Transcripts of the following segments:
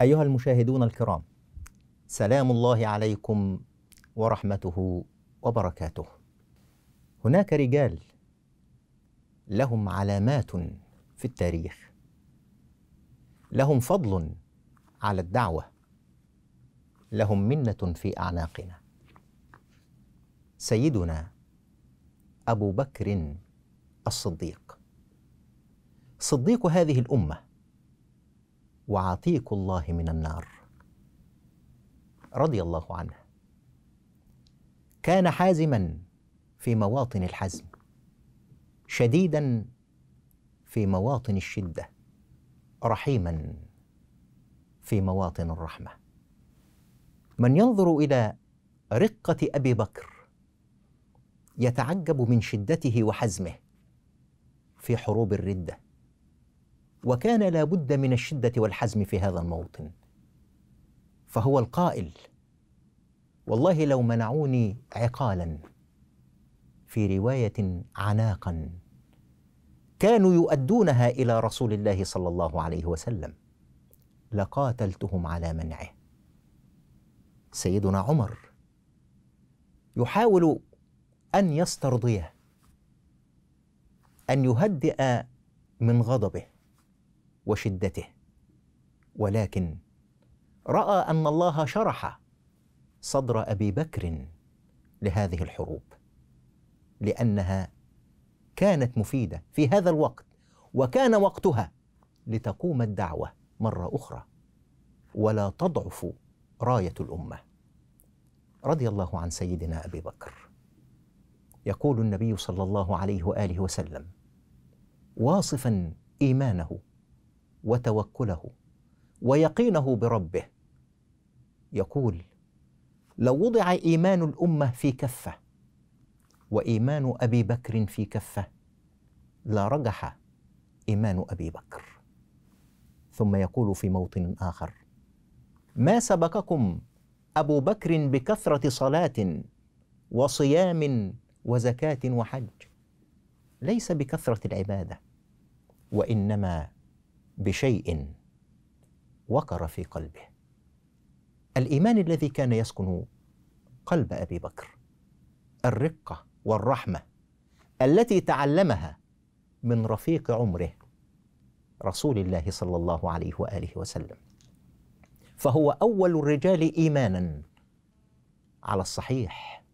أيها المشاهدون الكرام سلام الله عليكم ورحمته وبركاته هناك رجال لهم علامات في التاريخ لهم فضل على الدعوة لهم منة في أعناقنا سيدنا أبو بكر الصديق صديق هذه الأمة وعتيق الله من النار رضي الله عنه كان حازما في مواطن الحزم شديدا في مواطن الشده رحيما في مواطن الرحمه من ينظر الى رقه ابي بكر يتعجب من شدته وحزمه في حروب الرده وكان لا بد من الشدة والحزم في هذا الموطن فهو القائل والله لو منعوني عقالا في رواية عناقا كانوا يؤدونها إلى رسول الله صلى الله عليه وسلم لقاتلتهم على منعه سيدنا عمر يحاول أن يسترضيه أن يهدئ من غضبه وشدته ولكن راى ان الله شرح صدر ابي بكر لهذه الحروب لانها كانت مفيده في هذا الوقت وكان وقتها لتقوم الدعوه مره اخرى ولا تضعف رايه الامه رضي الله عن سيدنا ابي بكر يقول النبي صلى الله عليه واله وسلم واصفا ايمانه وتوكله ويقينه بربه يقول لو وضع ايمان الامه في كفه وايمان ابي بكر في كفه لرجح ايمان ابي بكر ثم يقول في موطن اخر ما سبقكم ابو بكر بكثره صلاه وصيام وزكاه وحج ليس بكثره العباده وانما بشيء وقر في قلبه الايمان الذي كان يسكن قلب ابي بكر الرقه والرحمه التي تعلمها من رفيق عمره رسول الله صلى الله عليه واله وسلم فهو اول الرجال ايمانا على الصحيح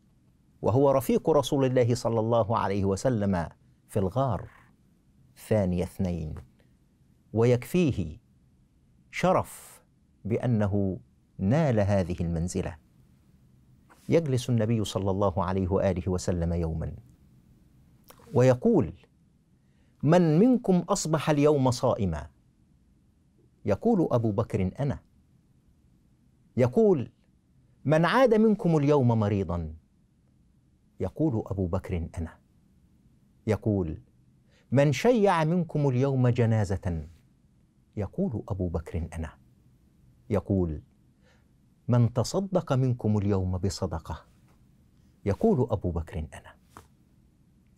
وهو رفيق رسول الله صلى الله عليه وسلم في الغار ثاني اثنين ويكفيه شرف بانه نال هذه المنزله يجلس النبي صلى الله عليه واله وسلم يوما ويقول من منكم اصبح اليوم صائما يقول ابو بكر انا يقول من عاد منكم اليوم مريضا يقول ابو بكر انا يقول من شيع منكم اليوم جنازه يقول ابو بكر انا يقول من تصدق منكم اليوم بصدقه يقول ابو بكر انا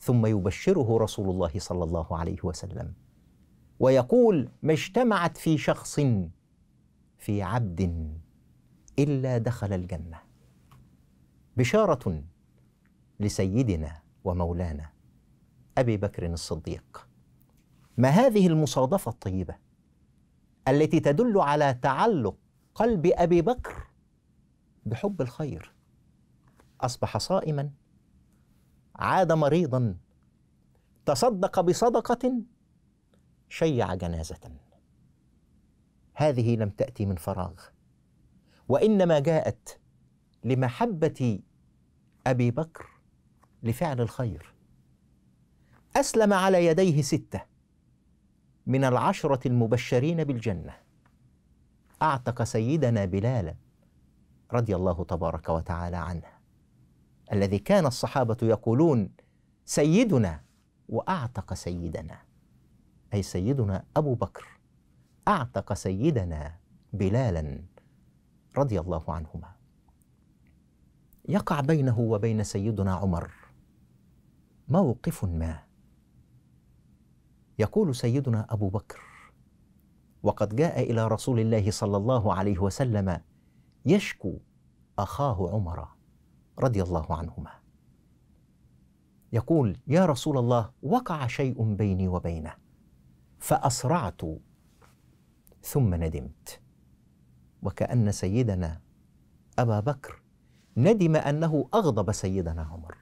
ثم يبشره رسول الله صلى الله عليه وسلم ويقول ما اجتمعت في شخص في عبد الا دخل الجنه بشاره لسيدنا ومولانا ابي بكر الصديق ما هذه المصادفه الطيبه التي تدل على تعلق قلب ابي بكر بحب الخير اصبح صائما عاد مريضا تصدق بصدقه شيع جنازه هذه لم تاتي من فراغ وانما جاءت لمحبه ابي بكر لفعل الخير اسلم على يديه سته من العشرة المبشرين بالجنة أعتق سيدنا بلالا رضي الله تبارك وتعالى عنه الذي كان الصحابة يقولون سيدنا وأعتق سيدنا أي سيدنا أبو بكر أعتق سيدنا بلالا رضي الله عنهما يقع بينه وبين سيدنا عمر موقف ما يقول سيدنا أبو بكر وقد جاء إلى رسول الله صلى الله عليه وسلم يشكو أخاه عمر رضي الله عنهما يقول يا رسول الله وقع شيء بيني وبينه فأسرعت ثم ندمت وكأن سيدنا أبا بكر ندم أنه أغضب سيدنا عمر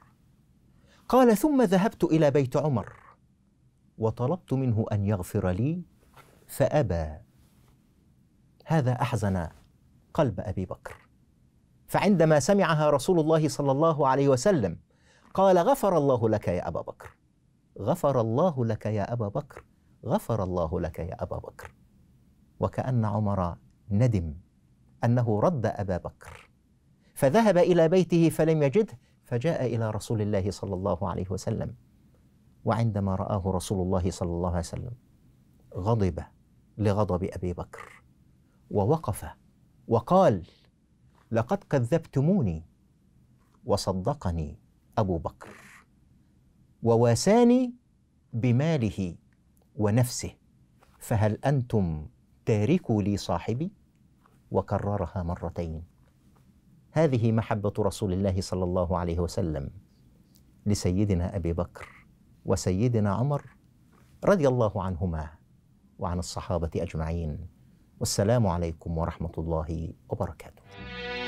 قال ثم ذهبت إلى بيت عمر وطلبت منه ان يغفر لي فابى هذا احزن قلب ابي بكر فعندما سمعها رسول الله صلى الله عليه وسلم قال غفر الله لك يا ابا بكر غفر الله لك يا ابا بكر غفر الله لك يا ابا بكر وكان عمر ندم انه رد ابا بكر فذهب الى بيته فلم يجده فجاء الى رسول الله صلى الله عليه وسلم وعندما رآه رسول الله صلى الله عليه وسلم غضب لغضب أبي بكر ووقف وقال لقد كذبتموني وصدقني أبو بكر وواساني بماله ونفسه فهل أنتم تاركوا لي صاحبي وكررها مرتين هذه محبة رسول الله صلى الله عليه وسلم لسيدنا أبي بكر وسيدنا عمر رضي الله عنهما وعن الصحابه اجمعين والسلام عليكم ورحمه الله وبركاته